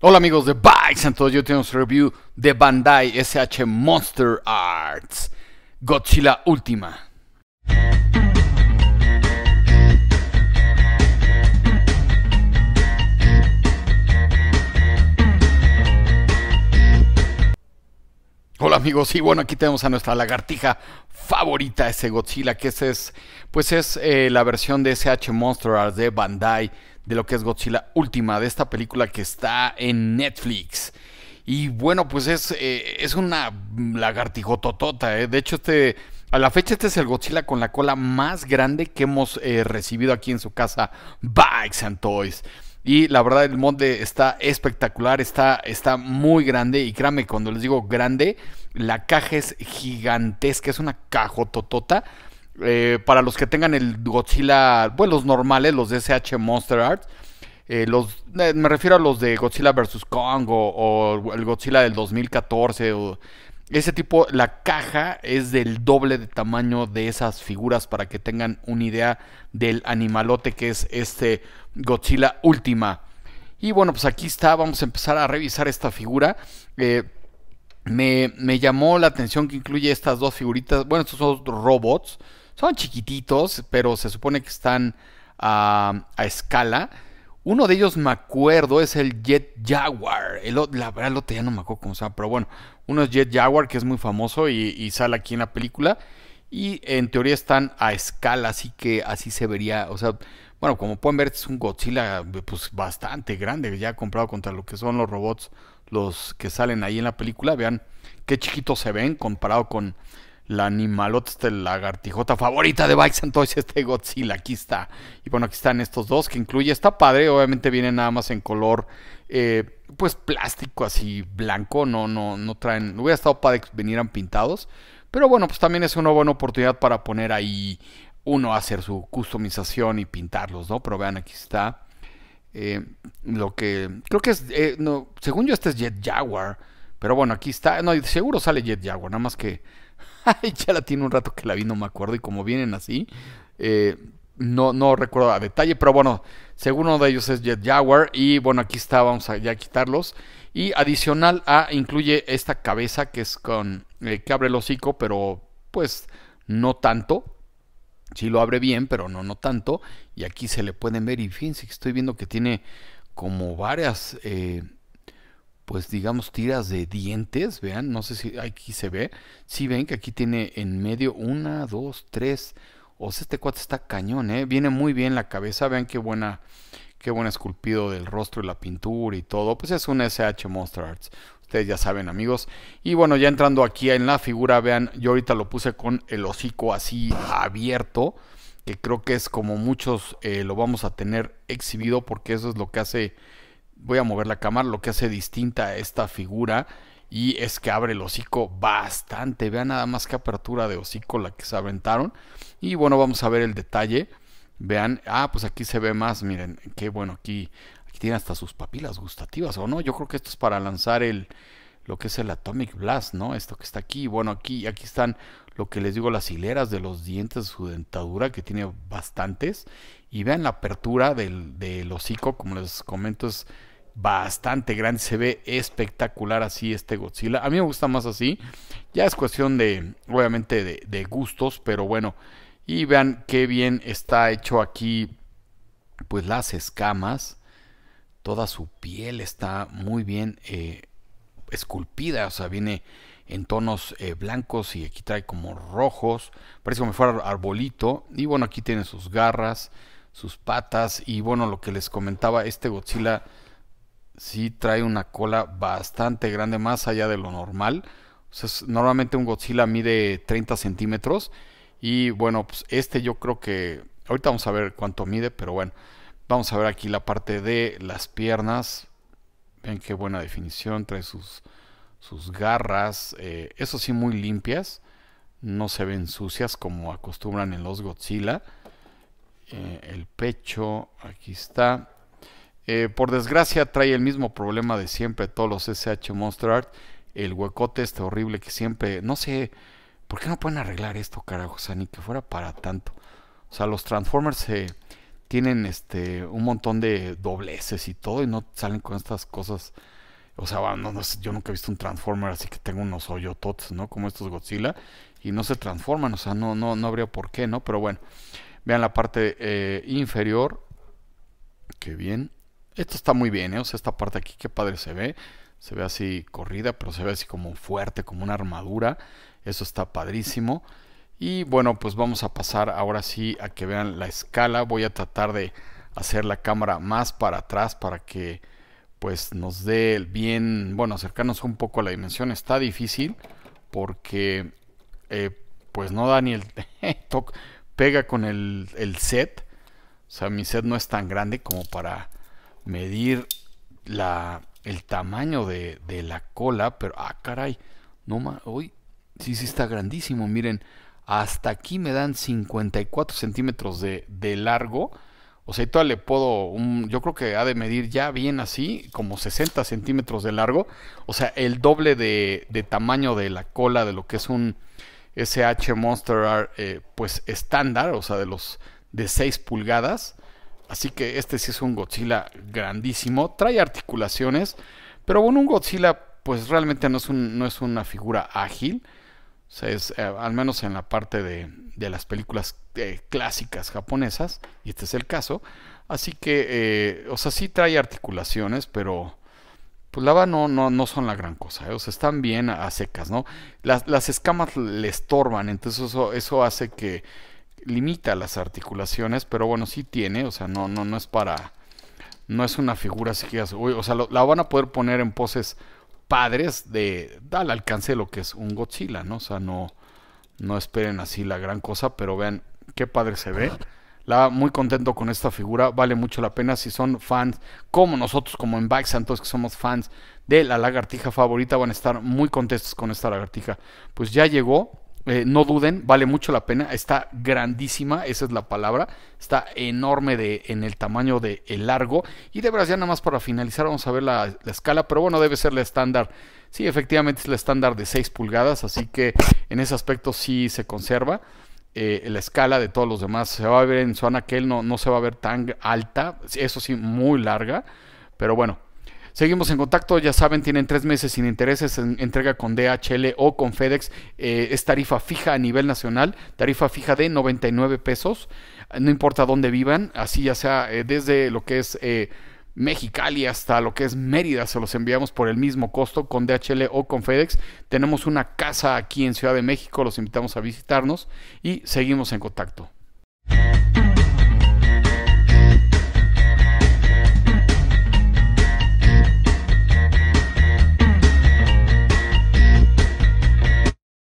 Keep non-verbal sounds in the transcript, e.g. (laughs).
Hola amigos de Bikes, entonces yo tengo un review de Bandai SH Monster Arts Godzilla Última. Hola amigos, y bueno, aquí tenemos a nuestra lagartija favorita, ese Godzilla, que es, pues es eh, la versión de SH Monster Arts de Bandai de lo que es Godzilla Última, de esta película que está en Netflix. Y bueno, pues es, eh, es una lagartijototota. Eh. De hecho, este, a la fecha este es el Godzilla con la cola más grande que hemos eh, recibido aquí en su casa, Bikes and Toys. Y la verdad, el molde está espectacular, está, está muy grande. Y créanme, cuando les digo grande, la caja es gigantesca, es una cajototota. Eh, para los que tengan el Godzilla, bueno, los normales, los de SH Monster Arts eh, eh, me refiero a los de Godzilla vs. Kong o, el Godzilla del 2014 o ese tipo, la caja es del doble de tamaño de esas figuras para que tengan una idea del animalote que es este Godzilla Última. Y bueno, pues aquí está, vamos a empezar a revisar esta figura. me, me, llamó la atención que incluye estas dos figuritas, bueno, estos son robots son chiquititos, pero se supone que están a, escala. Uno de ellos, me acuerdo, es el Jet Jaguar. El, la verdad, el otro ya no me acuerdo cómo se llama, pero bueno. Uno es Jet Jaguar, que es muy famoso y, sale aquí en la película. Y en teoría están a escala, así que así se vería. O sea, bueno, como pueden ver, es un Godzilla pues, bastante grande, ya comprado contra lo que son los robots, los que salen ahí en la película. Vean qué chiquitos se ven comparado con la animalota, la lagartijota favorita de Bikes and Toys, este Godzilla, aquí está. Y bueno, aquí están estos dos, que incluye, está padre, obviamente vienen nada más en color, eh, pues plástico así blanco, no, no, no traen, no hubiera estado padre que vinieran pintados, pero bueno, pues también es una buena oportunidad para poner ahí uno a hacer su customización y pintarlos, ¿no? Pero vean, aquí está. Eh, lo que creo que es, eh, no, según yo, este es Jet Jaguar. Pero bueno, aquí está. No, seguro sale Jet Jaguar, nada más que. (laughs) ya la tiene un rato que la vi, no me acuerdo. Y como vienen así, eh, no, no recuerdo a detalle. Pero bueno, seguro uno de ellos es Jet Jaguar. Y bueno, aquí está, vamos a ya quitarlos. Y adicional a, incluye esta cabeza que es con. Eh, que abre el hocico, pero pues no tanto. Sí lo abre bien, pero no, no tanto. Y aquí se le pueden ver. Y sí que estoy viendo que tiene como varias. Eh, pues digamos tiras de dientes, vean, no sé si aquí se ve, si ven que aquí tiene en medio una, dos, tres, o sea, este cuate está cañón, ¿eh? viene muy bien la cabeza, vean qué buena, qué buen esculpido del rostro y la pintura y todo, pues es un SH Monster Arts. Ustedes ya saben, amigos. Y bueno, ya entrando aquí en la figura, vean, yo ahorita lo puse con el hocico así abierto, que creo que es como muchos eh, lo vamos a tener exhibido porque eso es lo que hace voy a mover la cámara, lo que hace distinta esta figura y es que abre el hocico bastante. Vean nada más que apertura de hocico la que se aventaron. Y bueno, vamos a ver el detalle. Vean, ah, pues aquí se ve más, miren, qué bueno, aquí, aquí tiene hasta sus papilas gustativas, ¿o no? Yo creo que esto es para lanzar el, lo que es el Atomic Blast, ¿no? Esto que está aquí. Bueno, aquí, aquí están lo que les digo, las hileras de los dientes su dentadura, que tiene bastantes. Y vean la apertura del, hocico, como les comento, es bastante grande. Se ve espectacular así este Godzilla. A mí me gusta más así. Ya es cuestión de, obviamente, de, gustos, pero bueno. Y vean qué bien está hecho aquí, pues las escamas. Toda su piel está muy bien eh, esculpida, o sea, viene en tonos eh, blancos y aquí trae como rojos, parece como si fuera arbolito. Y bueno, aquí tiene sus garras, sus patas y bueno, lo que les comentaba, este Godzilla sí trae una cola bastante grande, más allá de lo normal. normalmente un Godzilla mide 30 centímetros y bueno, pues este yo creo que ahorita vamos a ver cuánto mide, pero bueno, vamos a ver aquí la parte de las piernas. Ven qué buena definición, trae sus, sus garras, eh, eso sí muy limpias, no se ven sucias como acostumbran en los Godzilla. Eh, el pecho, aquí está. Eh, por desgracia trae el mismo problema de siempre todos los SH Monster Art, el huecote este horrible que siempre, no sé, ¿por qué no pueden arreglar esto, carajo? O ni que fuera para tanto. O sea, los Transformers se tienen este un montón de dobleces y todo y no salen con estas cosas. O sea, yo nunca he visto un Transformer así que tengo unos hoyototes, ¿no? Como estos Godzilla y no se transforman, o sea, no no no habría por qué, ¿no? Pero bueno, vean la parte eh, inferior. Qué bien. Esto está muy bien, ¿eh? O sea, esta parte aquí, qué padre se ve. Se ve así corrida, pero se ve así como fuerte, como una armadura. Eso está padrísimo. Y bueno, pues vamos a pasar ahora sí a que vean la escala. Voy a tratar de hacer la cámara más para atrás para que pues nos dé bien, bueno, acercarnos un poco a la dimensión. Está difícil porque eh, pues no da ni el... (laughs) pega con el, set. O sea, mi set no es tan grande como para medir la, el tamaño de, de, la cola. Pero, ah, caray, no más, uy, sí, sí está grandísimo, miren hasta aquí me dan 54 centímetros de, de largo. O sea, todavía le puedo, yo creo que ha de medir ya bien así, como 60 centímetros de largo. O sea, el doble de, de tamaño de la cola de lo que es un SH Monster eh, pues estándar, o sea, de los de 6 pulgadas. Así que este sí es un Godzilla grandísimo. Trae articulaciones, pero bueno, un Godzilla pues realmente no es, no es una figura ágil. O sea, es, eh, al menos en la parte de, de las películas eh, clásicas japonesas, y este es el caso. Así que, eh, o sea, sí trae articulaciones, pero pues la va no, no, son la gran cosa. O sea, están bien a, secas, ¿no? Las, escamas le estorban, entonces eso, hace que limita las articulaciones, pero bueno, sí tiene, o sea, no, no, no es para... No es una figura así que... O sea, la van a poder poner en poses padres de al alcance de lo que es un Godzilla, ¿no? O sea, no, no esperen así la gran cosa, pero vean qué padre se ve. La, muy contento con esta figura, vale mucho la pena. Si son fans como nosotros, como en Bike Santos, que somos fans de la lagartija favorita, van a estar muy contentos con esta lagartija. Pues ya llegó, eh, no duden, vale mucho la pena. Está grandísima, esa es la palabra. Está enorme de, en el tamaño de el largo. Y de verdad ya nada más para finalizar, vamos a ver la, escala. Pero bueno, debe ser la estándar. Sí, efectivamente es la estándar de 6 pulgadas. Así que en ese aspecto sí se conserva. Eh, la escala de todos los demás se va a ver en que él no, no se va a ver tan alta. Eso sí, muy larga. Pero bueno, Seguimos en contacto, ya saben, tienen tres meses sin intereses en entrega con DHL o con FedEx. Eh, es tarifa fija a nivel nacional, tarifa fija de 99 pesos, no importa dónde vivan, así ya sea eh, desde lo que es... Eh, Mexicali hasta lo que es Mérida, se los enviamos por el mismo costo con DHL o con FedEx. Tenemos una casa aquí en Ciudad de México, los invitamos a visitarnos y seguimos en contacto.